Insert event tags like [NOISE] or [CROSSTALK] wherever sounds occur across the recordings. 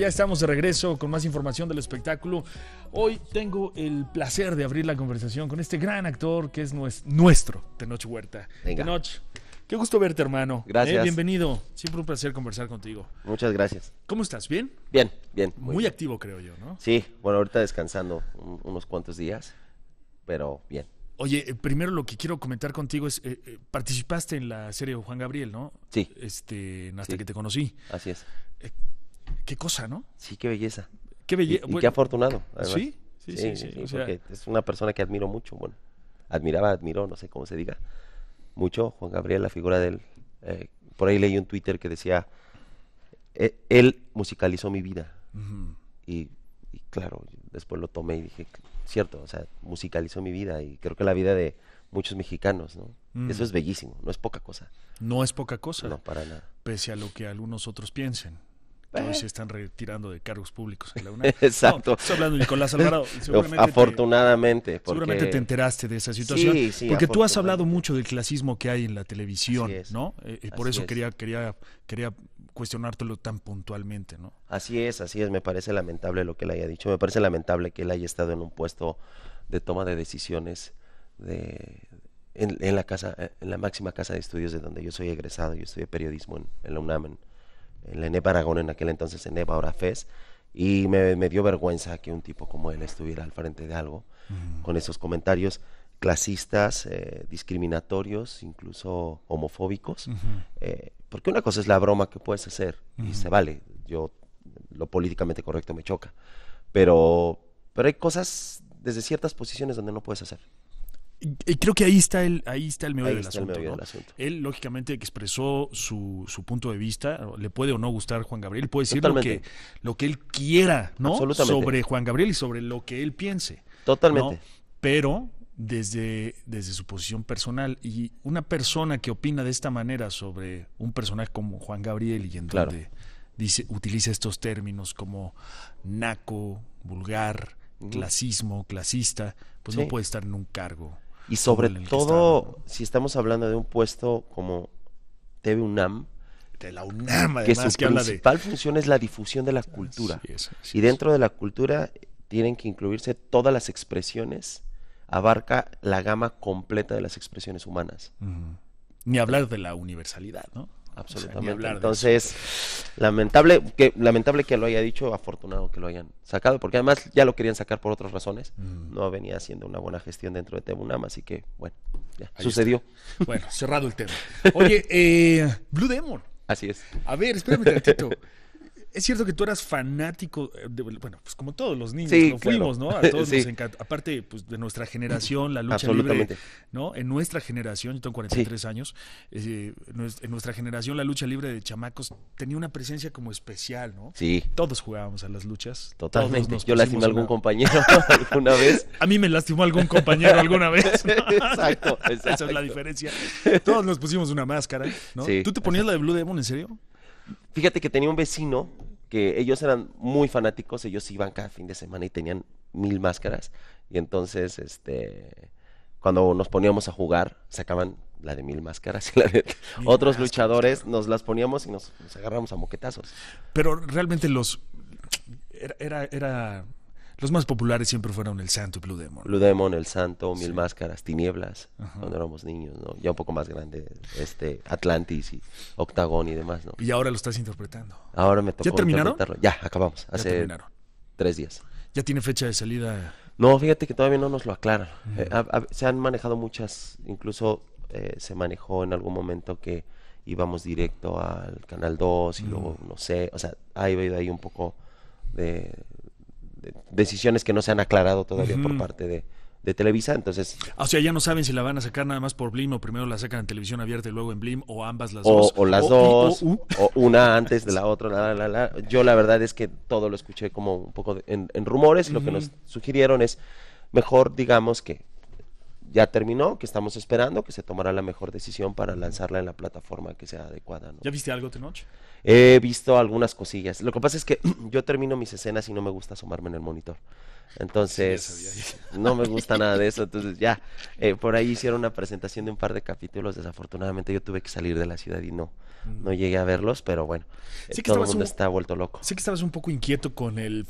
Ya estamos de regreso con más información del espectáculo. Hoy tengo el placer de abrir la conversación con este gran actor que es nuestro, Tenoch Huerta. Venga. Tenoch, qué gusto verte, hermano. Eh, gracias. bienvenido. Siempre un placer conversar contigo. Muchas gracias. ¿Cómo estás? ¿Bien? Bien, bien. Muy, activo, creo yo, ¿no? Sí, bueno, ahorita descansando unos cuantos días, pero bien. Oye, eh, primero lo que quiero comentar contigo es, eh, participaste en la serie Juan Gabriel, ¿no? Sí. Este, hasta que te conocí. Así es. Qué cosa, ¿no? Sí, qué belleza. Qué Y, qué afortunado. Sí, sí, sí. sí, es una persona que admiro mucho. Bueno, admiraba, admiró, no sé cómo se diga. Mucho Juan Gabriel, la figura de él. Eh, por ahí leí un Twitter que decía, e-, él musicalizó mi vida. y, claro, después lo tomé y dije, cierto, o sea, musicalizó mi vida y creo que la vida de, muchos mexicanos, ¿no? Eso es bellísimo, no es poca cosa. No es poca cosa. No, para nada. Pese a lo que algunos otros piensen. Hoy se están retirando de cargos públicos en la UNAM. [LAUGHS] Exacto. hablando de Nicolás Alvarado. [LAUGHS] Afortunadamente. Seguramente te enteraste de esa situación. porque tú has hablado mucho del clasismo que hay en la televisión, ¿no? Eh, eh, por eso quería, quería, quería cuestionártelo tan puntualmente, ¿no? Así es, así es. Me parece lamentable lo que él haya dicho. Me parece lamentable que él haya estado en un puesto de toma de decisiones de, en, la casa, en la máxima casa de estudios de donde yo soy egresado. Yo estudié periodismo en, la UNAM, el ENEP en aquel entonces, ENEP ahora FES, y me, dio vergüenza que un tipo como él estuviera al frente de algo, con esos comentarios clasistas, eh, discriminatorios, incluso homofóbicos, eh, porque una cosa es la broma que puedes hacer y se vale, yo lo políticamente correcto me choca, pero, pero hay cosas desde ciertas posiciones donde no puedes hacer. Y creo que ahí está el, ahí está el meollo, del, asunto, Él, lógicamente, expresó su, su, punto de vista. Le puede o no gustar Juan Gabriel, puede decir lo que, lo que él quiera, ¿no? Sobre Juan Gabriel y sobre lo que él piense. Totalmente. Pero desde, desde su posición personal. Y una persona que opina de esta manera sobre un personaje como Juan Gabriel y en dice, utiliza estos términos como naco, vulgar, clasismo, clasista, pues no puede estar en un cargo y sobre todo, si estamos hablando de un puesto como TV UNAM, la que su principal función es la difusión de la cultura. y dentro de la cultura tienen que incluirse todas las expresiones, abarca la gama completa de las expresiones humanas. Ni hablar de la universalidad, ¿no? absolutamente. Entonces, lamentable que, lamentable que lo haya dicho, afortunado que lo hayan sacado, porque además ya lo querían sacar por otras razones. Mm. No venía haciendo una buena gestión dentro de Tebunama, así que, bueno, ya sucedió. Bueno, cerrado el tema. Oye, eh, Blue Demon. Así es. A ver, espérame un ratito. [LAUGHS] Es cierto que tú eras fanático, eh, bueno, pues como todos los niños, fuimos, ¿no? A todos [LAUGHS] nos encanta. Aparte, pues de nuestra generación, la lucha libre, ¿no? En nuestra generación, yo tengo 43 años, eh, en nuestra generación la lucha libre de chamacos tenía una presencia como especial, ¿no? Sí. Todos jugábamos a las luchas. Totalmente. Yo lastimé a algún compañero [LAUGHS] alguna vez. [LAUGHS] A mí me lastimó algún compañero alguna vez. Exacto, Esa es la diferencia. Todos nos pusimos una máscara, ¿no? ¿Tú te ponías la de Blue Demon, en serio? Fíjate que tenía un vecino que ellos eran muy fanáticos, ellos iban cada fin de semana y tenían mil máscaras. Y entonces, este, cuando nos poníamos a jugar, sacaban la de mil máscaras y la de otros luchadores, nos las poníamos y nos, agarramos a moquetazos. Pero realmente los era, era los más populares siempre fueron El Santo y Blue Demon. Blue Demon, El Santo, Mil Máscaras, Tinieblas, cuando éramos niños, ¿no? Ya un poco más grande, este, Atlantis y Octagón y demás, ¿no? Y ahora lo estás interpretando. Ahora me tocó ¿Ya terminaron? Ya, acabamos. Hace tres días. ¿Ya tiene fecha de salida? No, fíjate que todavía no nos lo aclaran. Mm. Eh, se han manejado muchas, incluso eh, se manejó en algún momento que íbamos directo al Canal 2 y mm. luego, no sé, o sea, ha ido ahí un poco de, decisiones que no se han aclarado todavía por parte de, Televisa, entonces... O sea, ya no saben si la van a sacar nada más por Blim o primero la sacan en televisión abierta y luego en Blim o ambas las dos. O las dos, o, una antes de la otra. Yo la verdad es que todo lo escuché como un poco en, rumores, lo que nos sugirieron es mejor digamos que ya terminó, que estamos esperando, que se tomara la mejor decisión para lanzarla en la plataforma que sea adecuada. ¿Ya viste algo de noche? He visto algunas cosillas. Lo que pasa es que [CLEARS THROAT] yo termino mis escenas y no me gusta asomarme en el monitor. Entonces, no me gusta nada de eso. Entonces, ya, [LAUGHS] eh, por ahí hicieron una presentación de un par de capítulos. Desafortunadamente, yo tuve que salir de la ciudad y no, mm. no llegué a verlos, pero bueno, eh, todo el mundo está vuelto loco. Sí que estabas un poco inquieto con el,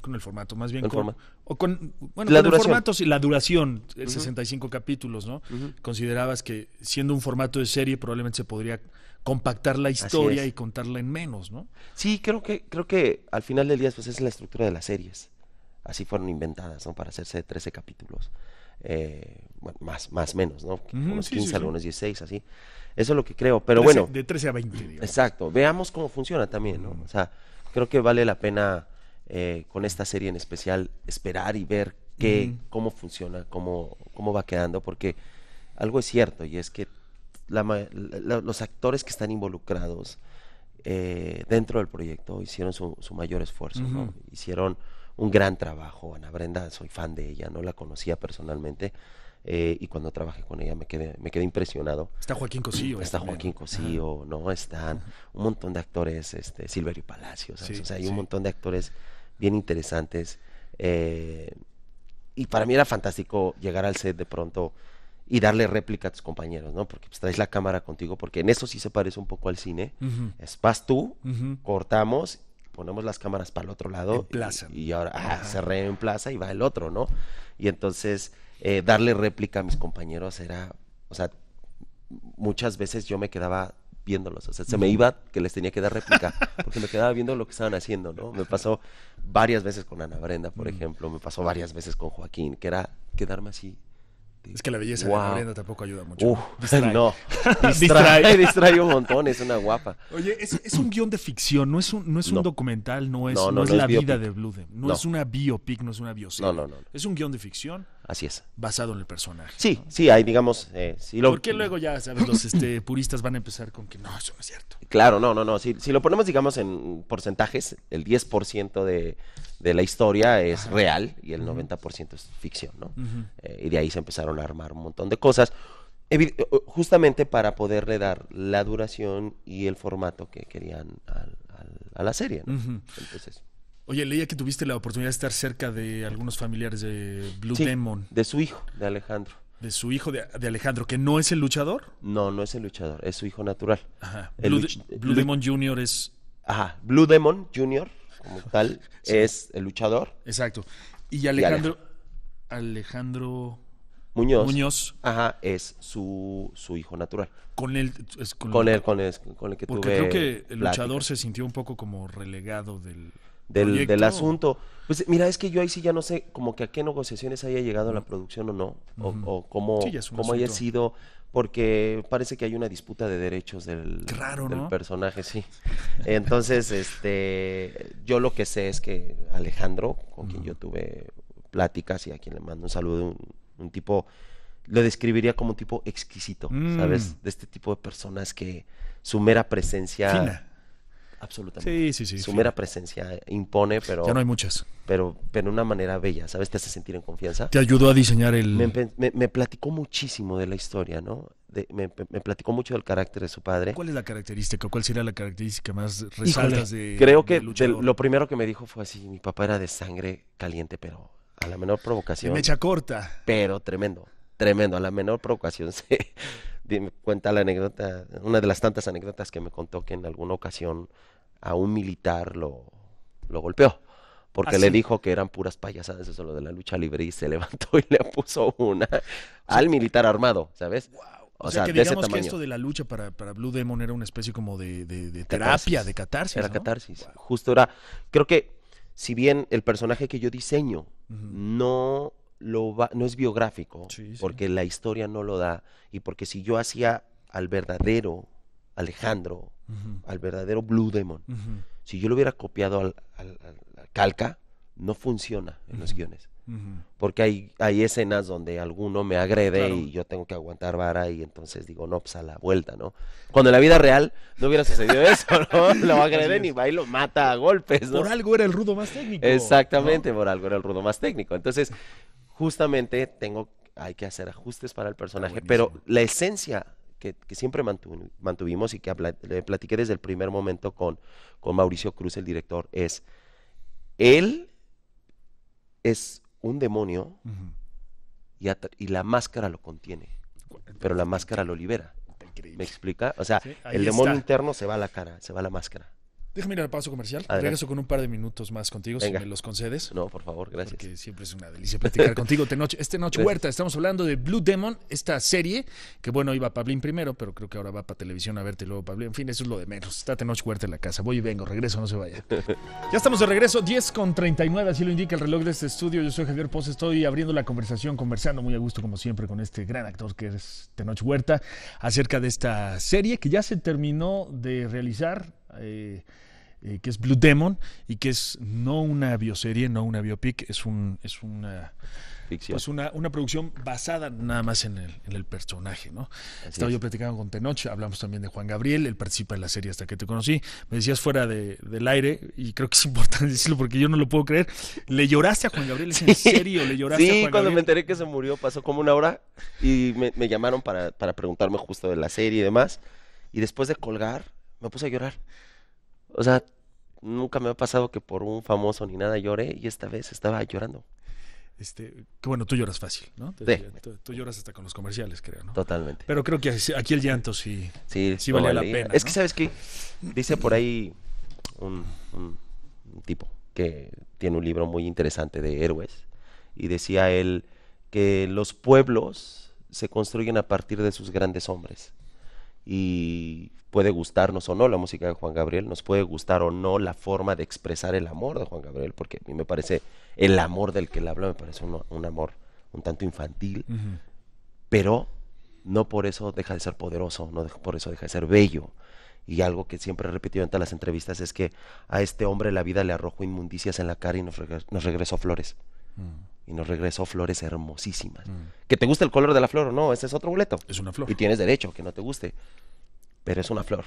con el formato, más bien con, con, bueno, la con duración. el la duración, 65 eh, capítulos, ¿no? Considerabas que siendo un formato de serie probablemente se podría compactar la historia y contarla en menos, ¿no? Sí, creo que, creo que al final del día pues, es la estructura de las series así fueron inventadas, ¿no? Para hacerse 13 capítulos. Eh, más, más menos, ¿no? unos 15, algunos 16, así. Eso es lo que creo, pero bueno. De 13 a 20, digamos. Exacto, veamos cómo funciona también, ¿no? O sea, creo que vale la pena eh, con esta serie en especial esperar y ver qué, cómo funciona, cómo, cómo va quedando, porque algo es cierto y es que los actores que están involucrados eh, dentro del proyecto hicieron su, mayor esfuerzo, ¿no? Hicieron un gran trabajo. Ana Brenda, soy fan de ella, no la conocía personalmente. Eh, y cuando trabajé con ella me quedé, me quedé impresionado. Está Joaquín Cosío. Está Joaquín Cosío, ¿no? Están un montón de actores, este, Silverio Palacios, o sea, hay un montón de actores bien interesantes. Eh, y para mí era fantástico llegar al set de pronto y darle réplica a tus compañeros, ¿no? Porque pues, traes la cámara contigo, porque en eso sí se parece un poco al cine. Es, vas tú, cortamos ponemos las cámaras para el otro lado. Y, ahora se reemplaza y va el otro, ¿no? Y entonces eh, darle réplica a mis compañeros era, o sea, muchas veces yo me quedaba viéndolos, o sea, se me iba que les tenía que dar réplica, porque me quedaba viendo lo que estaban haciendo, ¿no? Me pasó varias veces con Ana Brenda, por ejemplo, me pasó varias veces con Joaquín, que era quedarme así, es que la belleza de Brenda tampoco ayuda mucho. [LAUGHS] distrae. No, [LAUGHS] distrae, [LAUGHS] distrae un montón, es una guapa. Oye, es, un guión de ficción, no es un, no es un documental, no es, no, es la vida de Blue no, es una biopic, no es una bioserie. No, no, no. Es un guión de ficción Así es. Basado en el personaje. Sí, sí, hay, digamos. Eh, si Porque luego ya, ¿sabes? Los este, [LAUGHS] puristas van a empezar con que no, eso no es cierto. Claro, no, no, no. Si, lo ponemos, digamos, en porcentajes, el 10% de, de la historia es real y el 90% es ficción, ¿no? Eh, y de ahí se empezaron a armar un montón de cosas. Eh, justamente para poderle dar la duración y el formato que querían a la serie, ¿no? Entonces. Oye, leía que tuviste la oportunidad de estar cerca de algunos familiares de Blue Demon. De su hijo, de Alejandro. De su hijo, de, Alejandro, que no es el luchador. No, no es el luchador, es su hijo natural. Ajá. Blue, Demon Jr. es. Ajá, Blue Demon Jr., como [LAUGHS] tal, es el luchador. Exacto. Y Alejandro. Alejandro. Muñoz, Muñoz. Ajá, es su, su hijo natural. Con él, con, el, con, el, con, el, que Porque creo que el luchador se sintió un poco como relegado del del, asunto. Pues mira, es que yo ahí sí ya no sé como que a qué negociaciones haya llegado la mm. producción o no, o, cómo, haya sido, porque parece que hay una disputa de derechos del, personaje, sí. [LAUGHS] Entonces, este, yo lo que sé es que Alejandro, con quien yo tuve pláticas y a quien le mando un saludo, un, tipo, lo describiría como un tipo exquisito, ¿sabes? Mm. De este tipo de personas que su mera presencia... Fina Absolutamente. Sí, sí, sí. Su mera presencia impone, pero. Ya no hay muchas. Pero, pero de una manera bella, ¿sabes? Te hace sentir en confianza. Te ayudó a diseñar el. Me, platicó muchísimo de la historia, ¿no? De, me, platicó mucho del carácter de su padre. ¿Cuál es la característica? ¿Cuál sería la característica más resaltas de.? Creo que lo primero que me dijo fue así: mi papá era de sangre caliente, pero a la menor provocación. Mecha corta. Pero tremendo tremendo. A la menor provocación [LAUGHS] se cuenta la anécdota, una de las tantas anécdotas que me contó que en alguna ocasión a un militar lo, lo golpeó. Porque ¿Ah, le dijo que eran puras payasadas eso lo de la lucha libre y se [LAUGHS] levantó y le puso una al militar armado, ¿sabes? O, sea, que de que esto de la lucha para, para, Blue Demon era una especie como de, de terapia, de catarsis. Era catarsis. Justo era. Creo que, si bien el personaje que yo diseño no no es biográfico, porque la historia no lo da, y porque si yo hacía al verdadero Alejandro, al verdadero Blue Demon, si yo lo hubiera copiado al, Calca, no funciona en los guiones. Porque hay, hay escenas donde alguno me agrede y yo tengo que aguantar vara y entonces digo, no, pues a la vuelta, ¿no? Cuando en la vida real no hubiera sucedido [LAUGHS] eso, ¿no? Lo agreden y va y lo mata a golpes, ¿no? Por algo era el rudo más técnico. Exactamente, por algo era el rudo más técnico. Entonces, justamente tengo, hay que hacer ajustes para el personaje, pero la esencia que, siempre mantuvimos y que le platiqué desde el primer momento con, con Mauricio Cruz, el director, es, él es un demonio y, la máscara lo contiene, pero la máscara lo libera. ¿Me explica? O sea, el demonio interno se va a la cara, se va a la máscara. Déjame ir al paso comercial. Regreso con un par de minutos más contigo, si me los concedes. No, por favor, gracias. Porque siempre es una delicia platicar [LAUGHS] contigo. Tenoch, este Huerta, estamos hablando de Blue Demon, esta serie, que bueno, iba Pablín primero, pero creo que ahora va para televisión a verte y luego Pablín. En fin, eso es lo de menos. Está Tenoch Huerta en la casa. Voy y vengo, regreso, no se vaya. [LAUGHS] ya estamos de regreso, 10 con 39, así lo indica el reloj de este estudio. Yo soy Javier Poz, estoy abriendo la conversación, conversando muy a gusto, como siempre, con este gran actor que es Tenoch Huerta, acerca de esta serie que ya se terminó de realizar. Eh, eh, que es Blue Demon y que es no una bioserie, no una biopic, es, un, es una... Ficción. Pues una, producción basada nada más en el, personaje, ¿no? Estaba yo platicando con Tenoch, hablamos también de Juan Gabriel, él participa en la serie hasta que te conocí. Me decías fuera de, del aire, y creo que es [LAUGHS] importante decirlo porque yo no lo puedo creer. ¿Le lloraste a Juan Gabriel? en serio? ¿Le lloraste sí, a Juan cuando me enteré que se murió, pasó como una hora y me, llamaron para, para preguntarme justo de la serie y demás. Y después de colgar, me puse a llorar. O sea, nunca me ha pasado que por un famoso ni nada lloré y esta vez estaba llorando. Este, que bueno, tú lloras fácil, ¿no? tú, lloras hasta con los comerciales, creo, ¿no? Totalmente. Pero creo que aquí el llanto sí, vale la pena. Es que, ¿sabes qué? Dice por ahí un tipo que tiene un libro muy interesante de héroes y decía él que los pueblos se construyen a partir de sus grandes hombres y puede gustarnos o no la música de Juan Gabriel, nos puede gustar o no la forma de expresar el amor de Juan Gabriel, porque a mí me parece el amor del que él habla, me parece un, amor un tanto infantil, pero no por eso deja de ser poderoso, no por eso deja de ser bello. Y algo que siempre he repetido en todas las entrevistas es que a este hombre la vida le arrojó inmundicias en la cara y nos, regresó flores. Mm. Y nos regresó flores hermosísimas. Mm. Que te guste el color de la flor o no, ese es otro boleto. Es una flor. Y tienes derecho que no te guste. Pero es una flor.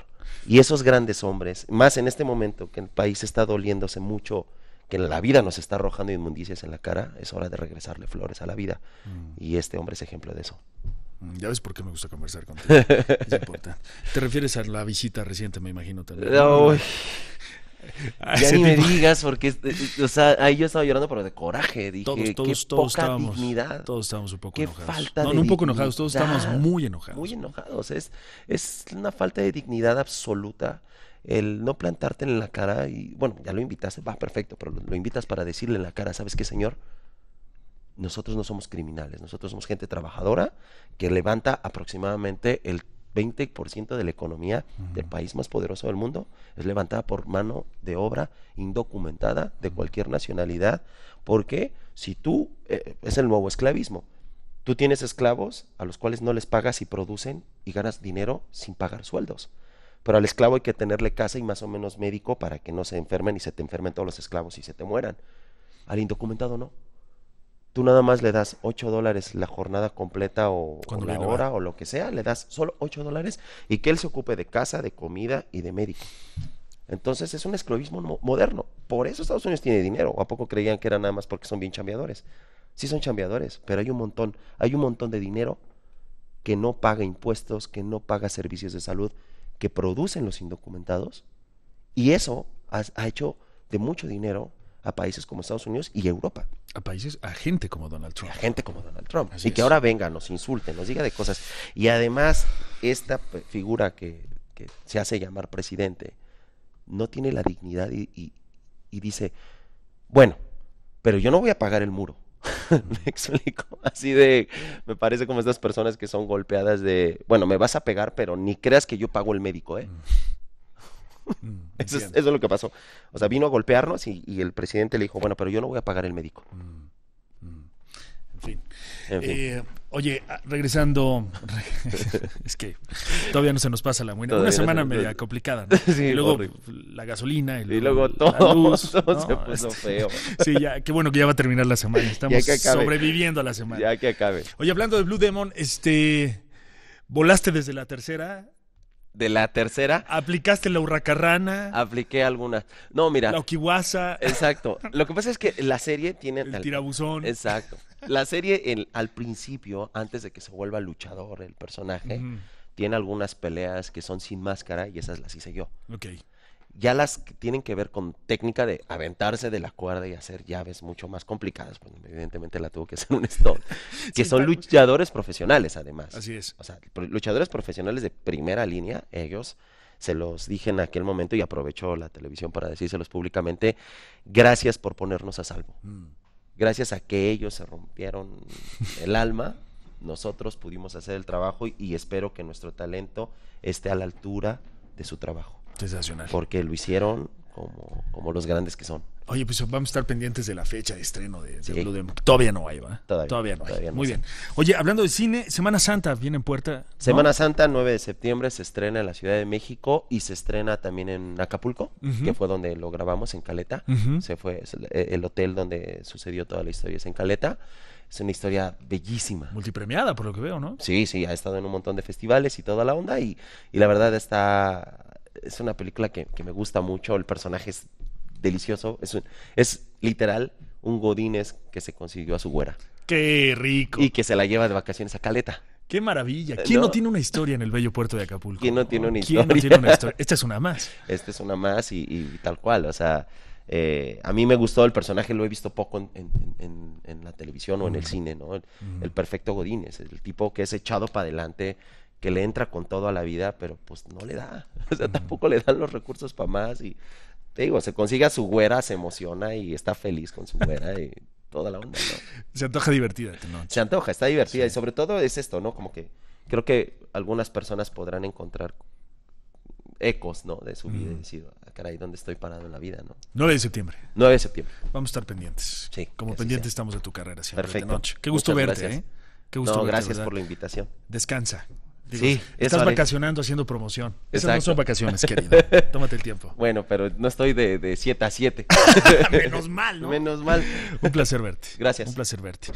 Y esos grandes hombres, más en este momento que el país está doliéndose mucho, que la vida nos está arrojando inmundicias en la cara, es hora de regresarle flores a la vida. Mm. Y este hombre es ejemplo de eso. Ya ves por qué me gusta conversar contigo. es importante. Te refieres a la visita reciente, me imagino también. [LAUGHS] ya ni me digas, porque, o sea, ahí yo estaba llorando, pero de coraje. Dije, todos, poca dignidad. Todos estábamos un poco enojados. no, un poco enojados, todos estamos muy enojados. Muy enojados. Es, es una falta de dignidad absoluta el no plantarte en la cara y, bueno, ya lo invitaste, va perfecto, pero lo invitas para decirle en la cara, ¿sabes qué, señor? nosotros no somos criminales, nosotros somos gente trabajadora que levanta aproximadamente el 20% de la economía del país más poderoso del mundo es levantada por mano de obra indocumentada de cualquier nacionalidad, porque si tú, eh, es el nuevo esclavismo, tú tienes esclavos a los cuales no les pagas y producen y ganas dinero sin pagar sueldos. Pero al esclavo hay que tenerle casa y más o menos médico para que no se enfermen y se te enfermen todos los esclavos y se te mueran. Al indocumentado no. Tú nada más le das 8 dólares la jornada completa o, la hora o lo que sea, le das solo 8 dólares y que él se ocupe de casa, de comida y de médico. Entonces es un esclavismo moderno. Por eso Estados Unidos tiene dinero. ¿A poco creían que era nada más porque son bien chambeadores? Sí son chambeadores, pero hay un montón, hay un montón de dinero que no paga impuestos, que no paga servicios de salud, que producen los indocumentados. Y eso ha hecho de mucho dinero a países como Estados Unidos y Europa. A países, a gente como Donald Trump. A gente como Donald Trump. y que ahora venga, nos insulte, nos diga de cosas. Y además, esta figura que, se hace llamar presidente no tiene la dignidad y dice, bueno, pero yo no voy a pagar el muro. [LAUGHS] me explico, así de, me parece como estas personas que son golpeadas de, bueno, me vas a pegar, pero ni creas que yo pago el médico, ¿eh? Mm. Mm, [LAUGHS] eso, es, lo que pasó. O sea, vino a golpearnos y, el presidente le dijo, bueno, pero yo no voy a pagar el médico. Mm, mm. En fin. Eh, oye, ah, regresando, [LAUGHS] es que todavía no se nos pasa la buena. Una semana media complicada. [LAUGHS] y luego la gasolina y luego, todo, se puso este, feo. Sí, ya, qué bueno que ya va a terminar la semana. Estamos sobreviviendo a la semana. Ya que acabe. Oye, hablando de Blue Demon, este, volaste desde la tercera de la tercera. ¿Aplicaste la hurracarrana? Apliqué algunas. No, mira. La okiwasa. Exacto. Lo que pasa es que la serie tiene... El tirabuzón. Exacto. La serie al principio, antes de que se vuelva luchador el personaje, tiene algunas peleas que son sin máscara y esas las hice yo. Ok. Ya las tienen que ver con técnica de aventarse de la cuerda y hacer llaves mucho más complicadas, pues evidentemente la tuvo que hacer un stone. [LAUGHS] que son luchadores profesionales, además. Así es. O sea, luchadores profesionales de primera línea, ellos se los dije en aquel momento y aprovechó la televisión para decírselos públicamente, gracias por ponernos a salvo. Mm. Gracias a que ellos se rompieron el alma, nosotros pudimos hacer el trabajo y espero que nuestro talento esté a la altura de su trabajo. Porque lo hicieron como, los grandes que son. Oye, pues vamos a estar pendientes de la fecha de estreno de, de Todavía no hay, ¿va? Todavía, todavía no hay. no Muy bien. Oye, hablando de cine, Semana Santa viene en puerta. Semana Santa, 9 de septiembre, se estrena en la Ciudad de México y se estrena también en Acapulco, que fue donde lo grabamos, en Caleta. Se fue e, el hotel donde sucedió toda la historia, es en Caleta. Es una historia bellísima. Multipremiada, por lo que veo, ¿no? Sí, sí, ha estado en un montón de festivales y toda la onda y, y la verdad está es una película que, me gusta mucho, el personaje es delicioso, es, es literal un Godínez que se consiguió a su güera. ¡Qué rico! Y que se la lleva de vacaciones a Caleta. ¡Qué maravilla! Eh, ¿Quién no, tiene una historia en el bello puerto de Acapulco? ¿Quién no tiene una historia? ¿Quién no tiene una historia? Esta es una más. [LAUGHS] Esta es una más y, tal cual, o sea... Eh, a mí me gustó el personaje, lo he visto poco en, la televisión o en el mm. cine, ¿no? El, el mm. perfecto Godínez, el tipo que es echado para adelante, que le entra con todo a la vida, pero pues no le da. [LAUGHS] O sea, tampoco le dan los recursos para más. Y te digo, se consigue a su güera, se emociona y está feliz con su güera y toda la onda, ¿no? Se antoja divertida ¿no? Se antoja, está divertida. Y sobre todo es esto, ¿no? Como que creo que algunas personas podrán encontrar ecos, ¿no? De su vida y decir, ah, caray, ¿dónde estoy parado en la vida, no? 9 de septiembre. 9 de septiembre. Vamos a estar pendientes. Sí. Como pendientes estamos de tu carrera Perfecto. Qué gusto verte, ¿eh? Qué gusto no, gracias por la invitación. Descansa sí, estás vacacionando haciendo promoción. Esas no son vacaciones, [LAUGHS] querido. Tómate el tiempo. Bueno, pero no estoy de 7 a 7. [LAUGHS] Menos mal, Menos mal. Un placer verte. Gracias. Un placer verte.